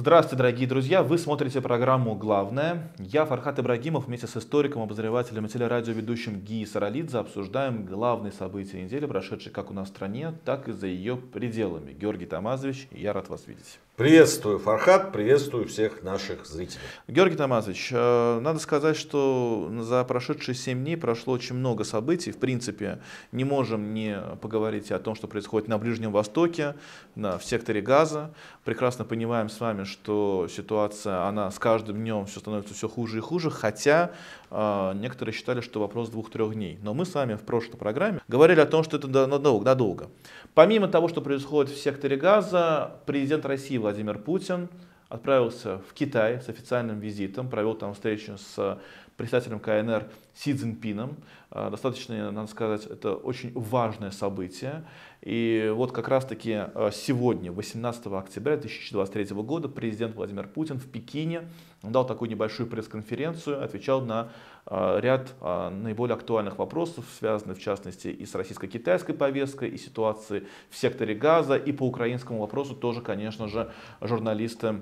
Здравствуйте, дорогие друзья! Вы смотрите программу «Главное». Я, Фархат Ибрагимов, вместе с историком, обозревателем и телерадиоведущим Гии Саралидзе обсуждаем главные события недели, прошедшие как у нас в стране, так и за ее пределами. Георгий Тамазович, я рад вас видеть. Приветствую, Фархат, приветствую всех наших зрителей. Георгий Тамазович, э, надо сказать, что за прошедшие 7 дней прошло очень много событий. В принципе, не можем не поговорить о том, что происходит на Ближнем Востоке, на, в секторе газа. Прекрасно понимаем с вами, что ситуация, она с каждым днем все становится все хуже и хуже, хотя а, некоторые считали, что вопрос двух-трех дней. Но мы сами в прошлой программе говорили о том, что это надолго. надолго. Помимо того, что происходит в секторе газа, президент России Владимир Путин отправился в Китай с официальным визитом, провел там встречу с представителем КНР Си Цзиньпином. А, достаточно, надо сказать, это очень важное событие. И вот как раз-таки а, сегодня, 18 октября 2023 года, президент Владимир Путин в Пекине дал такую небольшую пресс-конференцию, отвечал на а, ряд наиболее актуальных вопросов, связанных в частности и с российско-китайской повесткой, и ситуацией в секторе газа, и по украинскому вопросу тоже, конечно же, журналисты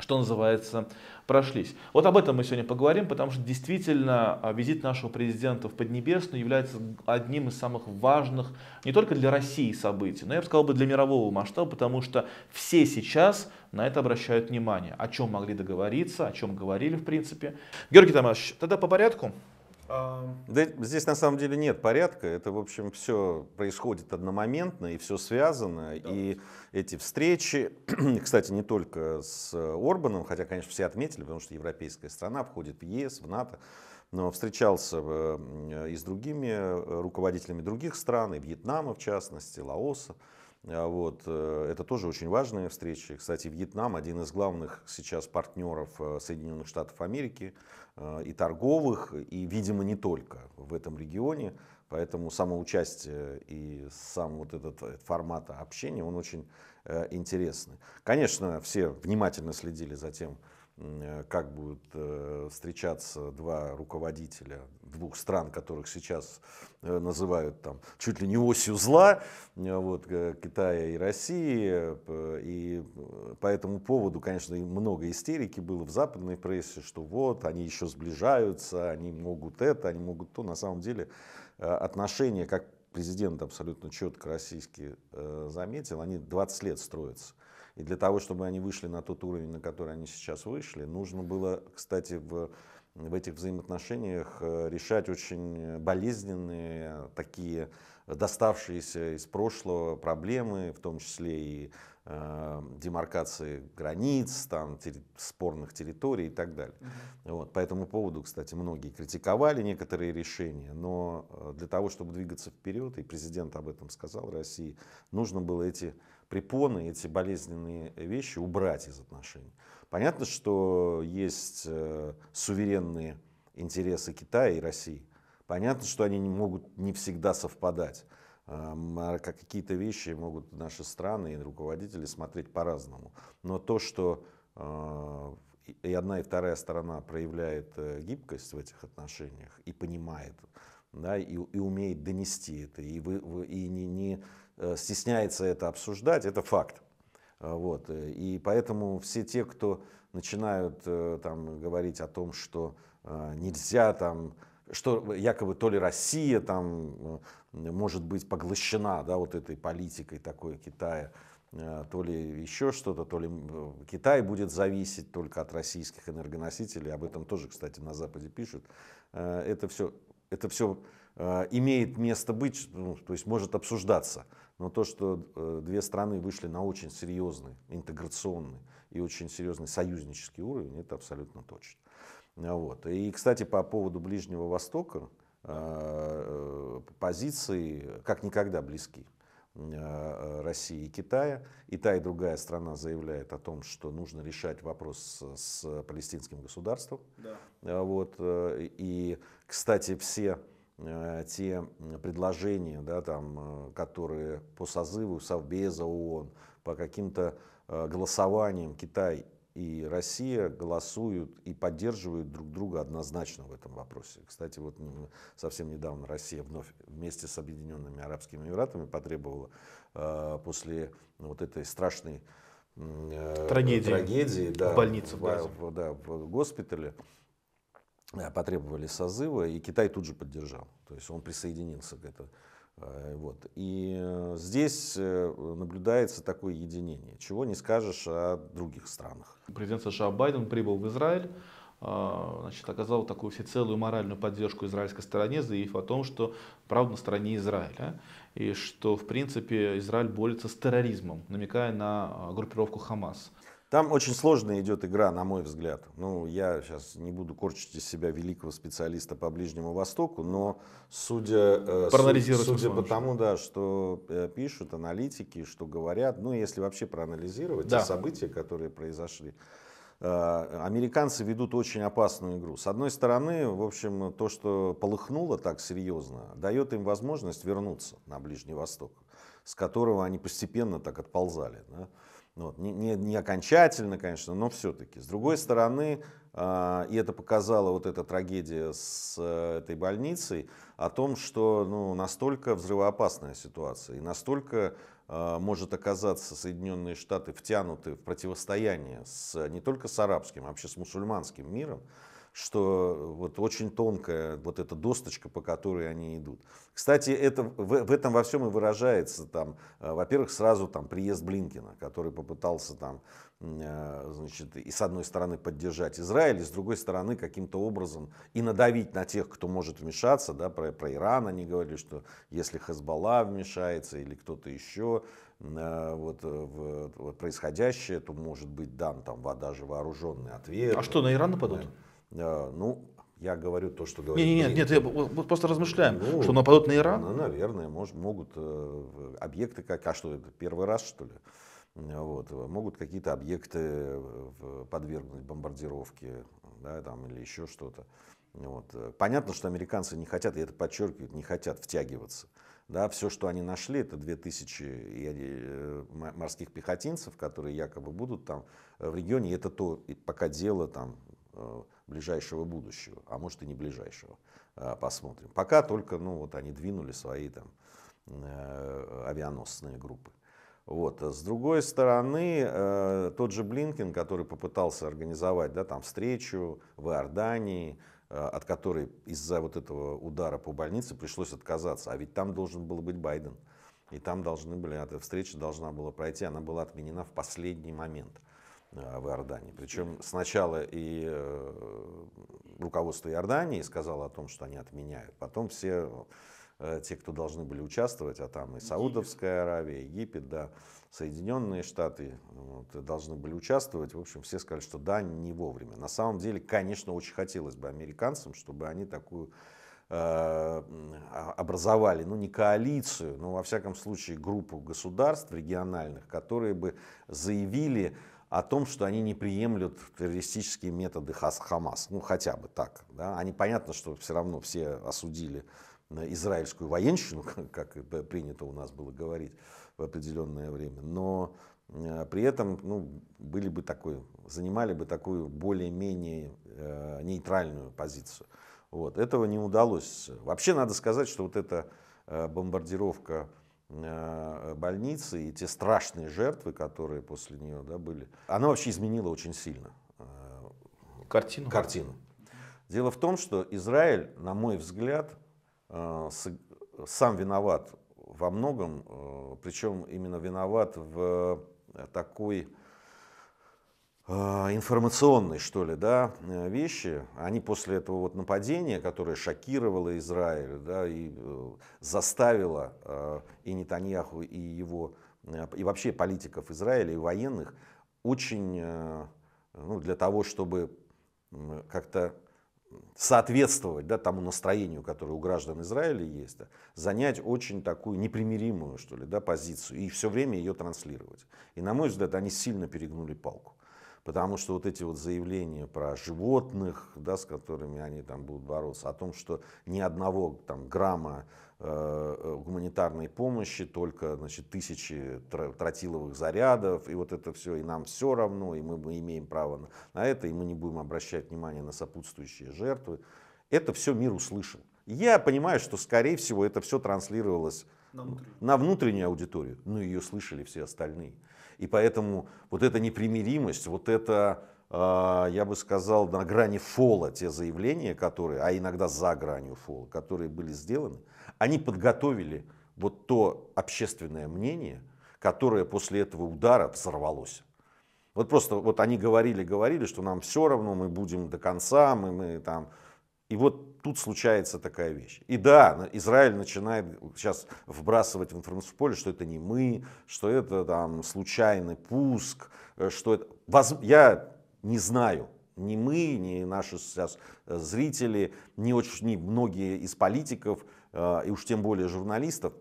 что называется, прошлись. Вот об этом мы сегодня поговорим, потому что действительно а, визит нашего президента в Поднебесную является одним из самых важных не только для России событий, но я бы сказал бы для мирового масштаба, потому что все сейчас на это обращают внимание, о чем могли договориться, о чем говорили в принципе. Георгий Тамашевич, тогда по порядку. Да, здесь на самом деле нет порядка. Это, в общем, все происходит одномоментно и все связано. Да. И эти встречи, кстати, не только с Орбаном, хотя, конечно, все отметили, потому что европейская страна входит в ЕС, в НАТО, но встречался э, и с другими э, руководителями других стран, и Вьетнама, в частности, Лаоса. А вот. Э, это тоже очень важные встречи. Кстати, Вьетнам один из главных сейчас партнеров э, Соединенных Штатов Америки э, и торговых, и, видимо, не только в этом регионе. Поэтому самоучастие и сам вот этот формат общения, он очень интересный. Конечно, все внимательно следили за тем, Э, как будут э, встречаться два руководителя двух стран, которых сейчас э, называют там чуть ли не осью зла, вот, Китая и России. И по этому поводу, конечно, много истерики было в западной прессе, что вот, они еще сближаются, они могут это, они могут то. На самом деле отношения, как президент абсолютно четко российский заметил, они 20 лет строятся. И для того, чтобы они вышли на тот уровень, на который они сейчас вышли, нужно было, кстати, в, в этих взаимоотношениях э, решать очень болезненные такие доставшиеся из прошлого проблемы, в том числе и э, демаркации границ, там, терри, спорных территорий и так далее. mm Вот, по этому поводу, кстати, многие критиковали некоторые решения, но э, для того, чтобы двигаться вперед, и президент об этом сказал России, нужно было эти препоны, эти болезненные вещи убрать из отношений. Понятно, что есть э, суверенные интересы Китая и России. Понятно, что они не могут не всегда совпадать. А, какие-то вещи могут наши страны и руководители смотреть по-разному. Но то, что а, и одна и вторая сторона проявляет э, гибкость в этих отношениях и понимает, да, и, и умеет донести это, и, вы, вы, и не, не э, стесняется это обсуждать, это факт. А, вот. Э, и поэтому все те, кто начинают там, говорить о том, что нельзя там, что якобы то ли Россия там э, может быть поглощена да, вот этой политикой такой Китая, э, то ли еще что-то, то ли э, Китай будет зависеть только от российских энергоносителей, об этом тоже, кстати, на Западе пишут. Это все, это все имеет место быть, ну, то есть может обсуждаться. Но то, что две страны вышли на очень серьезный интеграционный и очень серьезный союзнический уровень, это абсолютно точно. А, вот. И, кстати, по поводу Ближнего Востока а, э, позиции как никогда близки. А, э, России и Китая. И та, и другая страна заявляет о том, что нужно решать вопрос с, палестинским государством. Да. Вот. Э, и, кстати, все те предложения, да, там, которые по созыву Совбеза ООН, по каким-то голосованиям Китай и Россия голосуют и поддерживают друг друга однозначно в этом вопросе. Кстати, вот совсем недавно Россия вновь вместе с Объединенными Арабскими Эмиратами потребовала э, после вот этой страшной трагедии, трагедии да, в больнице, в, в, да, в госпитале, э, потребовали созыва, и Китай тут же поддержал. То есть он присоединился к этому. Э, вот. И э, здесь э, наблюдается такое единение, чего не скажешь о других странах. Президент США Байден прибыл в Израиль, а, значит, оказал такую всецелую моральную поддержку израильской стороне, заявив о том, что правда на стороне Израиля, и что, в принципе, Израиль борется с терроризмом, намекая на а, группировку «Хамас». Там очень сложная идет игра, на мой взгляд. Ну, я сейчас не буду корчить из себя великого специалиста по Ближнему Востоку, но судя, э, судя, судя по тому, да, что э, пишут аналитики, что говорят, ну, если вообще проанализировать да. те события, которые произошли, э, американцы ведут очень опасную игру. С одной стороны, в общем, то, что полыхнуло так серьезно, дает им возможность вернуться на Ближний Восток, с которого они постепенно так отползали. Да? Ну вот. Не, не, не окончательно, конечно, но все-таки. С другой стороны, э, и это показала вот эта трагедия с э, этой больницей, о том, что ну, настолько взрывоопасная ситуация, и настолько э, может оказаться Соединенные Штаты втянуты в противостояние с, не только с арабским, а вообще с мусульманским миром, что э, вот очень тонкая вот эта досточка, по которой они идут. Кстати, это, в, в этом во всем и выражается, там, э, во-первых, сразу там приезд Блинкина, который попытался там, э, значит, и с одной стороны поддержать Израиль, и с другой стороны каким-то образом и надавить на тех, кто может вмешаться, да, про, про Иран они говорили, что если Хазбалла вмешается или кто-то еще, вот, в, в происходящее, то может быть дан там даже вооруженный ответ. А что, на Иран нападут? Да. А, ну, я говорю то, что говорю. Нет, нет, нет, нет просто размышляем, ну, что нападут на Иран. Ну, наверное, может, могут э, объекты, как, а что это, первый раз, что ли? Вот, э, могут какие-то объекты э, подвергнуть бомбардировке, да, там, или еще что-то. Вот. Понятно, что американцы не хотят, и это подчеркивают, не хотят втягиваться. Да, все, что они нашли, это 2000 морских пехотинцев, которые якобы будут там в регионе. И это то, и пока дело там Э, ближайшего будущего, а может и не ближайшего, э, посмотрим. Пока только, ну вот они двинули свои там э, авианосные группы. Вот. С другой стороны, тот же Блинкин, который попытался организовать да, там, встречу в Иордании, от которой из-за вот этого удара по больнице пришлось отказаться. А ведь там должен был быть Байден. И там должны были, эта встреча должна была пройти, она была отменена в последний момент. Э, в Иордании. Причем сначала и э, руководство Иордании сказало о том, что они отменяют. Потом все э, те, кто должны были участвовать, а там и Саудовская Аравия, Египет, да, Соединенные Штаты вот, должны были участвовать. В общем, все сказали, что да, не вовремя. На самом деле, конечно, очень хотелось бы американцам, чтобы они такую а, образовали, ну не коалицию, но во всяком случае группу государств региональных, которые бы заявили о том, что они не приемлют террористические методы Хамас, ну хотя бы так. Да? Они понятно, что все равно все осудили э, израильскую военщину, как принято у нас было говорить в определенное время, но э, при этом ну, были бы такой, занимали бы такую более-менее э, нейтральную позицию. Вот. Этого не удалось. Вообще надо сказать, что вот эта бомбардировка Э, больницы и те страшные жертвы, которые после нее да, были, она вообще изменила очень сильно э, картину. картину. Дело в том, что Израиль, на мой взгляд, э, сам виноват во многом, причем именно виноват в такой а, информационные что ли, да, э, вещи, они после этого вот нападения, которое шокировало Израиль, да, и э, заставило а, и Нетаньяху, и его, э, и вообще политиков Израиля, и военных, очень, ну, для того, чтобы как-то соответствовать да, тому настроению, которое у граждан Израиля есть, да, занять очень такую непримиримую, что ли, да, позицию и все время ее транслировать. И, на мой взгляд, они сильно перегнули палку. Потому что вот эти вот заявления про животных, да, с которыми они там будут бороться, о том, что ни одного там грамма э, э гуманитарной помощи, только значит, тысячи тротиловых зарядов, и вот это все, и нам все равно, и мы, мы имеем право на, на это, и мы не будем обращать внимание на сопутствующие жертвы. Это все мир услышал. Я понимаю, что, скорее всего, это все транслировалось на внутреннюю, на внутреннюю аудиторию, но ее слышали все остальные. И поэтому вот эта непримиримость, вот это, а, я бы сказал, на грани фола те заявления, которые, а иногда за гранью фола, которые были сделаны, они подготовили вот то общественное мнение, которое после этого удара взорвалось. Вот просто вот они говорили, говорили, что нам все равно, мы будем до конца, мы, мы там и вот тут случается такая вещь. И да, Израиль начинает сейчас вбрасывать в информационное поле, что это не мы, что это там случайный пуск, э, что это... Я не знаю, ни мы, ни наши сейчас э, зрители, ни очень ни многие из политиков, э, и уж тем более журналистов,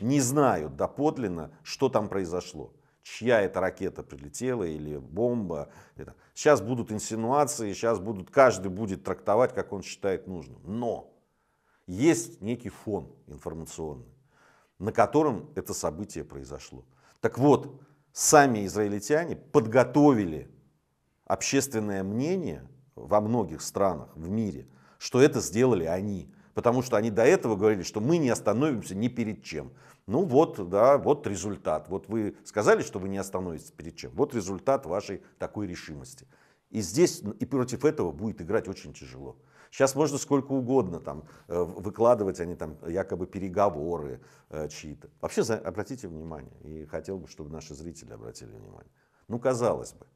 не знают доподлинно, что там произошло чья эта ракета прилетела или бомба. Это. Сейчас будут инсинуации, сейчас будут, каждый будет трактовать, как он считает нужным. Но есть некий фон информационный, на котором это событие произошло. Так вот, сами израильтяне подготовили общественное мнение во многих странах в мире, что это сделали они потому что они до этого говорили, что мы не остановимся ни перед чем. Ну вот, да, вот результат. Вот вы сказали, что вы не остановитесь перед чем. Вот результат вашей такой решимости. И здесь и против этого будет играть очень тяжело. Сейчас можно сколько угодно там э, выкладывать, они там якобы переговоры э, чьи-то. Вообще обратите внимание, и хотел бы, чтобы наши зрители обратили внимание. Ну, казалось бы,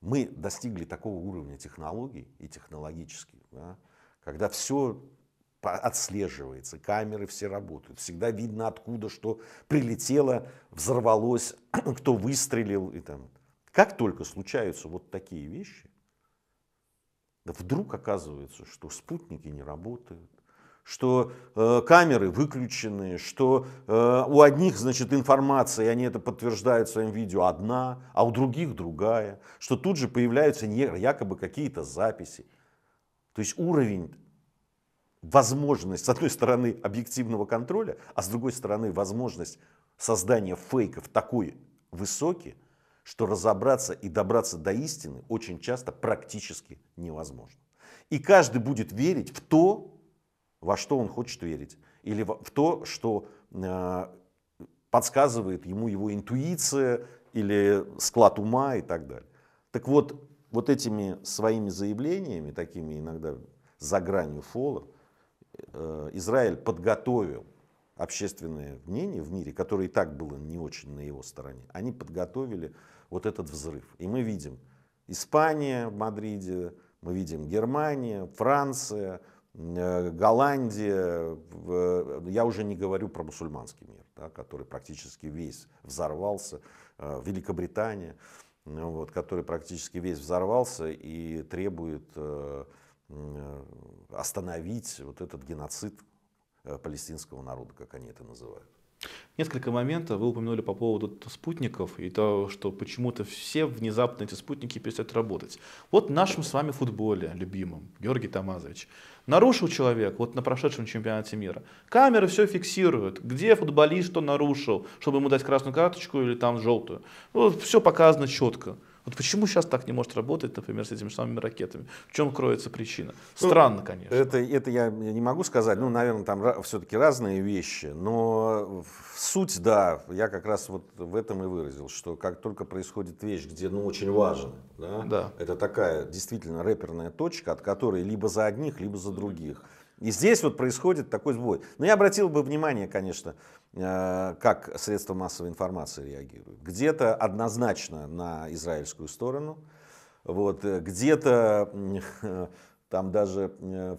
мы достигли такого уровня технологий и технологических, да, когда все отслеживается, камеры все работают, всегда видно откуда что прилетело, взорвалось, кто выстрелил и там. Как только случаются вот такие вещи, да вдруг оказывается, что спутники не работают, что э, камеры выключены, что э, у одних, значит, информация, и они это подтверждают в своем видео, одна, а у других другая, что тут же появляются не, якобы какие-то записи. То есть уровень возможность, с одной стороны, объективного контроля, а с другой стороны, возможность создания фейков такой высокий, что разобраться и добраться до истины очень часто практически невозможно. И каждый будет верить в то, во что он хочет верить, или в то, что э, подсказывает ему его интуиция или склад ума и так далее. Так вот, вот этими своими заявлениями, такими иногда за гранью фола, Э, Израиль подготовил общественное мнение в мире, которое и так было не очень на его стороне, они подготовили вот этот взрыв. И мы видим Испания в Мадриде, мы видим Германия, Франция, э, Голландия, э, я уже не говорю про мусульманский мир, да, который практически весь взорвался, Великобритания, вот, который практически весь взорвался и требует Э, остановить вот этот геноцид э, палестинского народа, как они это называют. Несколько моментов вы упомянули по поводу спутников и то, что почему-то все внезапно эти спутники перестают работать. Вот в нашем с вами футболе любимом, Георгий Тамазович, нарушил человек вот на прошедшем чемпионате мира. Камеры все фиксируют, где футболист что нарушил, чтобы ему дать красную карточку или там желтую. Вот, все показано четко. Вот почему сейчас так не может работать, например, с этими самыми ракетами? В чем кроется причина? Ну, Странно, конечно. Это, это я не могу сказать. Ну, наверное, там все-таки разные вещи. Но суть, да, я как раз вот в этом и выразил, что как только происходит вещь, где, ну, очень важен, да, да. это такая действительно рэперная точка, от которой либо за одних, либо за других. И здесь вот происходит такой сбой. Но я обратил бы внимание, конечно, э, как средства массовой информации реагируют. Где-то однозначно на израильскую сторону, вот, э, где-то там даже, э,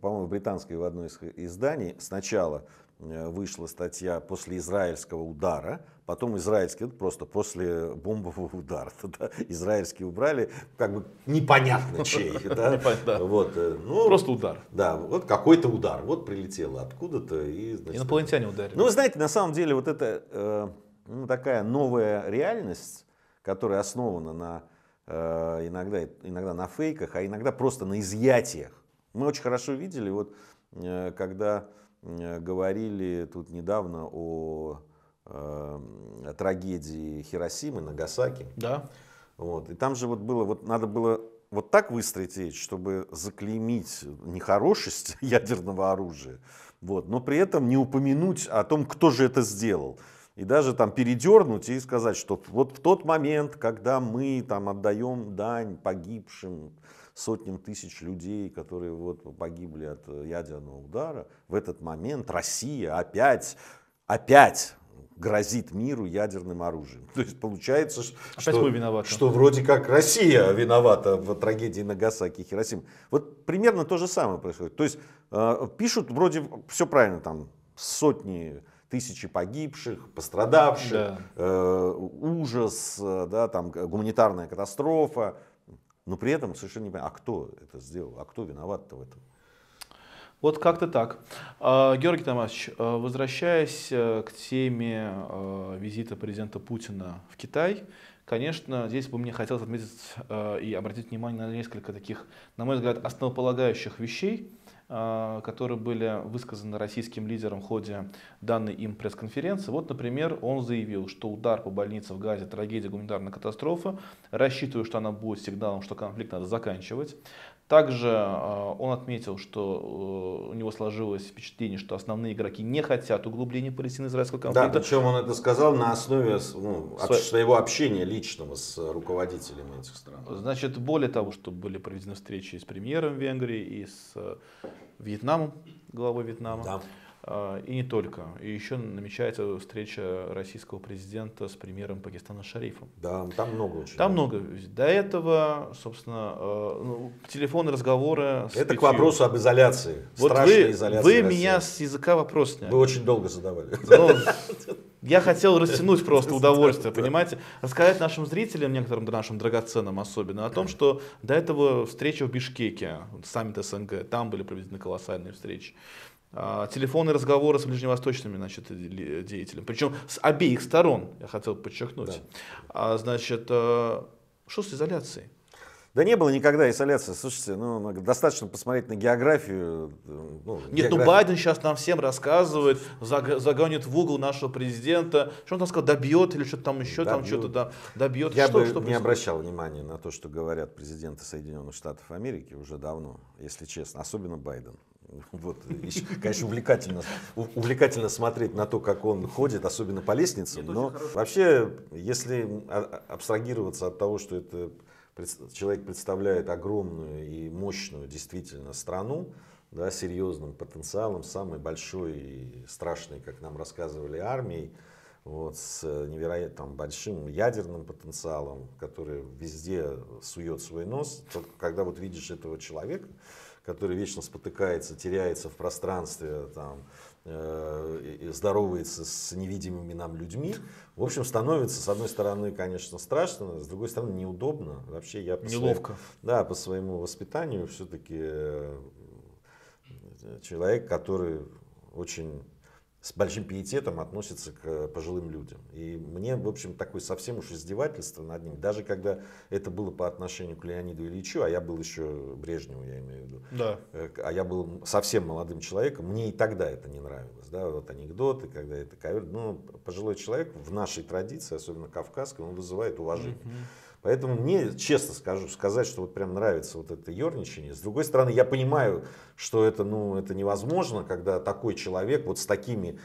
по-моему, в британской в одной из изданий сначала вышла статья после израильского удара, потом израильский, ну, просто после бомбового удара, да, израильский убрали, как бы непонятно чей, да, вот, э, ну, просто удар, да, вот какой-то удар, вот прилетело откуда-то и, значит, инопланетяне ударили. Ну, вы знаете, на самом деле вот это э, ну, такая новая реальность, которая основана на э, иногда иногда на фейках, а иногда просто на изъятиях. Мы очень хорошо видели вот, когда говорили тут недавно о э, трагедии Хиросимы, Нагасаки. Да. Вот. И там же вот было, вот надо было вот так выстроить речь, чтобы заклеймить нехорошесть ядерного оружия, вот, но при этом не упомянуть о том, кто же это сделал. И даже там передернуть и сказать, что вот в тот момент, когда мы там отдаем дань погибшим сотням тысяч людей, которые вот погибли от ядерного удара, в этот момент Россия опять, опять грозит миру ядерным оружием. То есть получается, Опять что, что вроде как Россия виновата в трагедии Нагасаки и Хиросимы. Вот примерно то же самое происходит. То есть э, пишут вроде все правильно, там сотни тысячи погибших, пострадавших, да. э, ужас, э, да, там, гуманитарная катастрофа. Но при этом совершенно не понятно, а кто это сделал, а кто виноват-то в этом? Вот как-то так. А, Георгий Томасович, а, возвращаясь э, к теме а, визита президента Путина в Китай, конечно, здесь бы мне хотелось отметить э, и обратить внимание на несколько таких, на мой взгляд, основополагающих вещей, которые были высказаны российским лидером в ходе данной им пресс-конференции. Вот, например, он заявил, что удар по больнице в Газе – трагедия гуманитарная катастрофа. Рассчитываю, что она будет сигналом, что конфликт надо заканчивать. Также а, он отметил, что э, у него сложилось впечатление, что основные игроки не хотят углубления палестино-израильского конфликта. Да, причем он это сказал на основе ну, своего общения личного с руководителями этих стран. Значит, более того, что были проведены встречи с премьером Венгрии и с э, Вьетнамом, главой Вьетнама. Да. А, и не только. И еще намечается встреча российского президента с премьером Пакистана Шарифом. Да, ну, там много очень. Там много. До этого, собственно, а, ну, телефонные разговоры. С Это пятью. к вопросу об изоляции. Вот Страшной вы, изоляции. Вы России. меня с языка вопрос сняли. Вы очень долго задавали. Ну, я хотел растянуть просто удовольствие, понимаете? Рассказать нашим зрителям, некоторым нашим драгоценным особенно, о том, что до этого встреча в Бишкеке, саммит СНГ, там были проведены колоссальные встречи. А, телефоны разговоры с ближневосточными значит, деятелями. Причем с обеих сторон, я хотел подчеркнуть. Да. А, значит, э, что с изоляцией? Да не было никогда изоляции. Слушайте, ну, ну достаточно посмотреть на географию. Э, ну, Нет, ну, географию. ну Байден сейчас нам всем рассказывает, загонит в угол нашего президента. Что он там сказал, добьет или что-то там еще, добьет. там что-то там добьет. Я что, бы что не обращал внимания на то, что говорят президенты Соединенных Штатов Америки уже давно, если честно, особенно Байден. Вот, еще, конечно, увлекательно, увлекательно смотреть на то, как он ходит, особенно по лестницам. Но вообще, если а, абстрагироваться от того, что это человек представляет огромную и мощную действительно страну, да, серьезным потенциалом, самой большой и страшной, как нам рассказывали, армией, вот, с невероятным большим ядерным потенциалом, который везде сует свой нос. Только когда вот видишь этого человека, который вечно спотыкается, теряется в пространстве, там, э, здоровается с невидимыми нам людьми, в общем, становится, с одной стороны, конечно, страшно, с другой стороны, неудобно. Вообще я по Неловко. Своему, да, по своему воспитанию все-таки э, человек, который очень с большим пиететом относится к э, пожилым людям. И мне, в общем, такое совсем уж издевательство над ним, даже когда это было по отношению к Леониду Ильичу, а я был еще Брежневу, я имею в виду, да. Э, а я был совсем молодым человеком, мне и тогда это не нравилось. Да? Вот анекдоты, когда это кавер. Но ну, пожилой человек в нашей традиции, особенно кавказской, он вызывает уважение. Угу. Поэтому мне, честно скажу, сказать, что вот прям нравится вот это ерничание. С другой стороны, я понимаю, что это, ну, это невозможно, когда такой человек вот с такими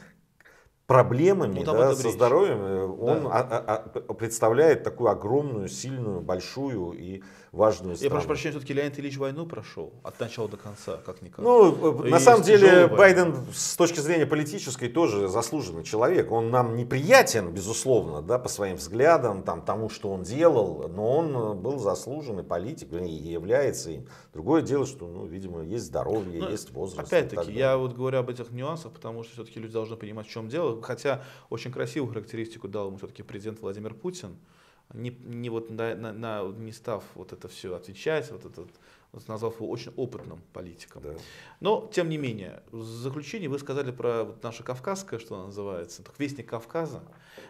проблемами, ну, да, со речь. здоровьем, э, он да. а, а, а представляет такую огромную, сильную, большую и важную страну. Я прошу прощения, все-таки Леонид Ильич войну прошел от начала до конца, как-никак. Ну, э, э, и на самом деле, Байден с точки зрения политической тоже заслуженный человек. Он нам неприятен, безусловно, да, по своим взглядам, там, тому, что он делал, но он э, был заслуженный политик, и является им. Другое дело, что, ну, видимо, есть здоровье, ну, есть возраст. Опять-таки, я вот говорю об этих нюансах, потому что все-таки люди должны понимать, в чем дело. Хотя очень красивую характеристику дал ему все-таки президент Владимир Путин не, не, вот на, на, на, не став вот это все отвечать, вот этот, вот назвав его очень опытным политиком. Да. Но, тем не менее, в заключении вы сказали про вот наше кавказское, что оно называется, вестник Кавказа.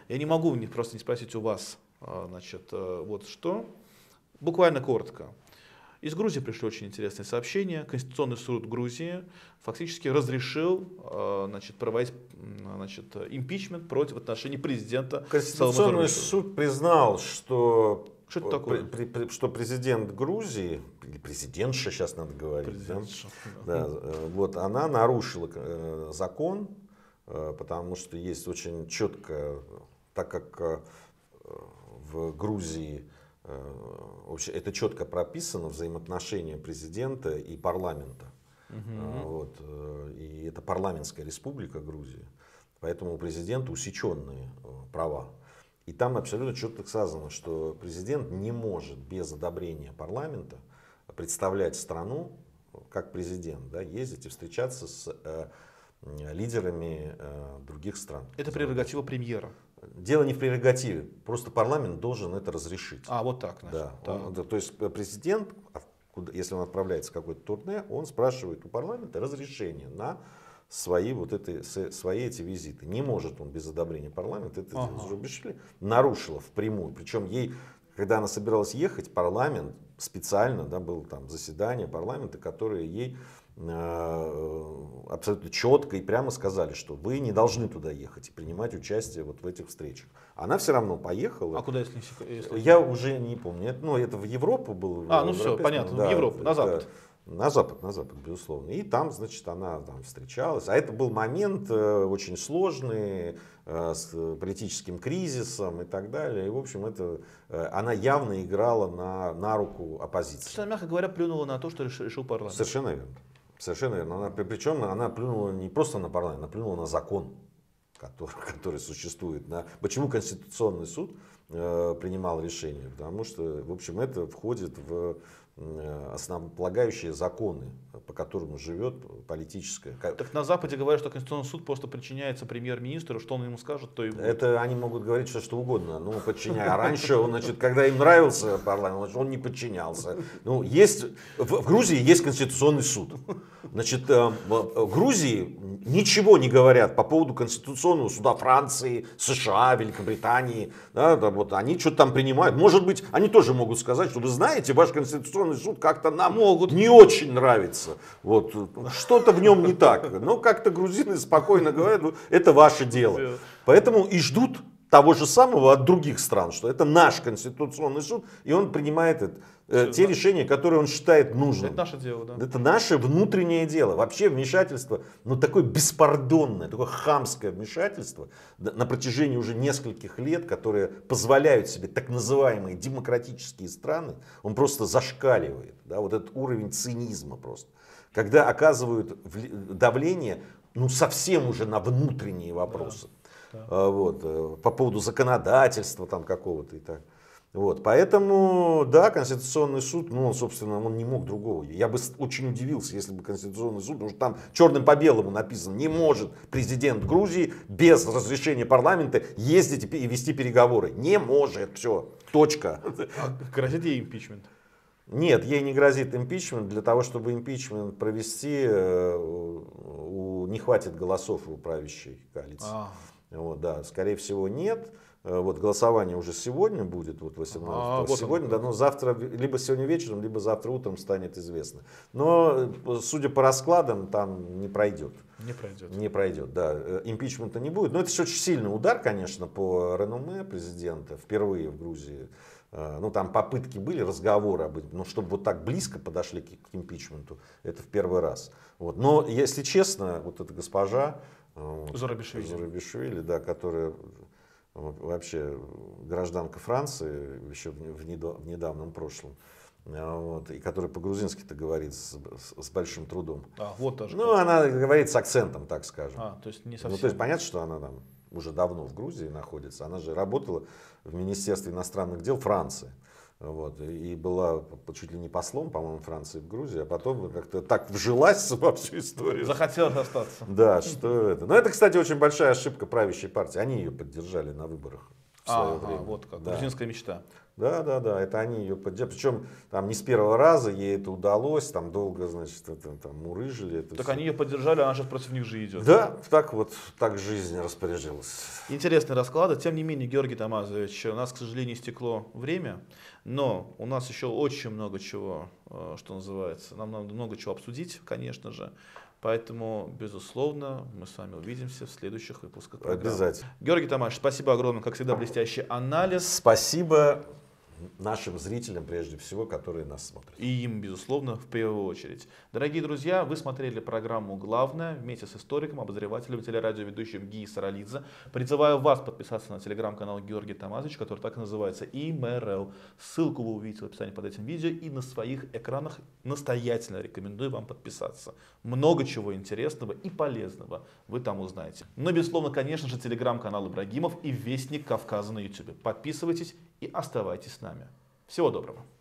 Я не могу не, просто не спросить у вас, а, значит, э, вот что. Буквально коротко. Из Грузии пришли очень интересные сообщения. Конституционный суд Грузии фактически разрешил э, значит, проводить значит, импичмент против отношений президента. Конституционный суд признал, что что это такое? При, при, что президент Грузии, или президентша сейчас надо говорить, да? Да, э, вот она нарушила э, закон, потому что есть очень четко, так как в Грузии Э, вообще, это четко прописано взаимоотношения президента и парламента. Угу. Вот. Э, и это парламентская республика Грузии. Поэтому у президента усеченные права. И там абсолютно четко сказано, что президент не может без одобрения парламента представлять страну как президент, да, ездить и встречаться с э, лидерами э, других стран. Это прерогатива премьера. Дело не в прерогативе, просто парламент должен это разрешить. А, вот так. Значит. Да, Он, да. То есть э, президент, а если он отправляется в какое-то турне, он спрашивает у парламента разрешение на свои вот эти, свои эти визиты. Не может он без одобрения парламента это ага. Зурабишвили нарушила впрямую. Причем ей, когда она собиралась ехать, парламент специально, да, было там заседание парламента, которое ей Э, абсолютно четко и прямо сказали, что вы не должны туда ехать и принимать участие вот в этих встречах. Она все равно поехала. А куда, если, если... Я уже не помню. Это, ну, это в Европу было. А, ну все, понятно, да, в Европу, на Запад. Да, на Запад, на Запад, безусловно. И там, значит, она там встречалась. А это был момент э, очень сложный, э, с политическим кризисом и так далее. И, в общем, это, она явно играла на, на руку оппозиции. Что, мягко говоря, плюнула на то, что решил парламент. Совершенно верно. Совершенно верно. Она, причем она плюнула не просто на парламент, она плюнула на закон, который, который существует. На... Почему Конституционный суд э, принимал решение? Потому что, в общем, это входит в Э, основополагающие законы, по которым живет политическая. Так на Западе говорят, что Конституционный суд просто подчиняется премьер-министру, что он ему скажет, то и будет. Это они могут говорить все что угодно, ну подчиняя. А раньше, значит, когда им нравился парламент, он не подчинялся. Ну, есть, в, в Грузии есть Конституционный суд. Значит, э, в Грузии ничего не говорят по поводу Конституционного суда Франции, США, Великобритании. Да, да, вот, они что-то там принимают. Может быть, они тоже могут сказать, что вы знаете, ваш Конституционный Конституционный суд как-то нам Могут. не очень нравится. Вот. Что-то в нем не так. Но как-то грузины спокойно говорят, ну, это ваше дело. Поэтому и ждут того же самого от других стран, что это наш конституционный суд, и он принимает это, э, те да. решения, которые он считает нужным. Это наше дело, да. Это наше внутреннее дело. Вообще вмешательство, ну такое беспардонное, такое хамское вмешательство на протяжении уже нескольких лет, которые позволяют себе так называемые демократические страны, он просто зашкаливает. Да, вот этот уровень цинизма просто. Когда оказывают давление ну совсем уже на внутренние вопросы. Да да. А, вот, э, по поводу законодательства там какого-то и так. Вот, поэтому, да, Конституционный суд, ну, он, собственно, он не мог другого. Я бы очень удивился, если бы Конституционный суд, потому что там черным по белому написано, не может президент Грузии без разрешения парламента ездить и вести переговоры. Не может, все, точка. А грозит ей импичмент? Нет, ей не грозит импичмент. Для того, чтобы импичмент провести, э, не хватит голосов у правящей коалиции. А. Вот, да, скорее всего нет. Э, вот голосование уже сегодня будет, вот 18 а, вот Сегодня, он, да, но ну, завтра, либо сегодня вечером, либо завтра утром станет известно. Но, э, судя по раскладам, там не пройдет. Не пройдет. Не пройдет, да. Э, импичмента не будет. Но это еще очень сильный удар, конечно, по реноме президента впервые в Грузии ну там попытки были, разговоры об этом, но чтобы вот так близко подошли к, к импичменту, это в первый раз. Вот. Но если честно, вот эта госпожа, вот, Зарабишвили. да, которая вообще гражданка Франции еще в, недавнем прошлом. А, вот, и которая по-грузински-то говорит с, с, с большим трудом. А, вот тоже. Ну, она говорит с акцентом, так скажем. А, то есть не ну, совсем. Ну, то есть понятно, что она там уже давно в Грузии находится. Она же работала в Министерстве иностранных дел Франции. Угу. Вот, и была чуть ли не послом, по-моему, Франции в Грузии, а потом как-то так вжилась во всю историю. захотела остаться. Да, что это. Но это, кстати, очень большая ошибка правящей партии. Они ее поддержали на выборах в свое ага, время. вот как, да. грузинская мечта. Да, да, да, это они ее поддержали. Причем там не с первого раза ей это удалось, там долго, значит, это, там мурыжили. Это так все. они ее поддержали, она сейчас против них же идет. Да, так вот, так жизнь распоряжилась. Интересные расклады. Тем не менее, Георгий Тамазович, у нас, к сожалению, стекло время. Но у нас еще очень много чего, э, что называется. Нам надо много чего обсудить, конечно же. Поэтому, безусловно, мы с вами увидимся в следующих выпусках программы. Обязательно. Георгий Тамаш, спасибо огромное, как всегда, блестящий анализ. Спасибо нашим зрителям, прежде всего, которые нас смотрят. И им, безусловно, в первую очередь. Дорогие друзья, вы смотрели программу «Главное» вместе с историком, обозревателем, телерадиоведущим Гии Саралидзе. Призываю вас подписаться на телеграм-канал Георгий Тамазович, который так и называется «ИМРЛ». Ссылку вы увидите в описании под этим видео и на своих экранах настоятельно рекомендую вам подписаться. Много чего интересного и полезного вы там узнаете. Но, ну безусловно, конечно же, телеграм-канал Ибрагимов и Вестник Кавказа на YouTube. Подписывайтесь и оставайтесь с нами. Всего доброго.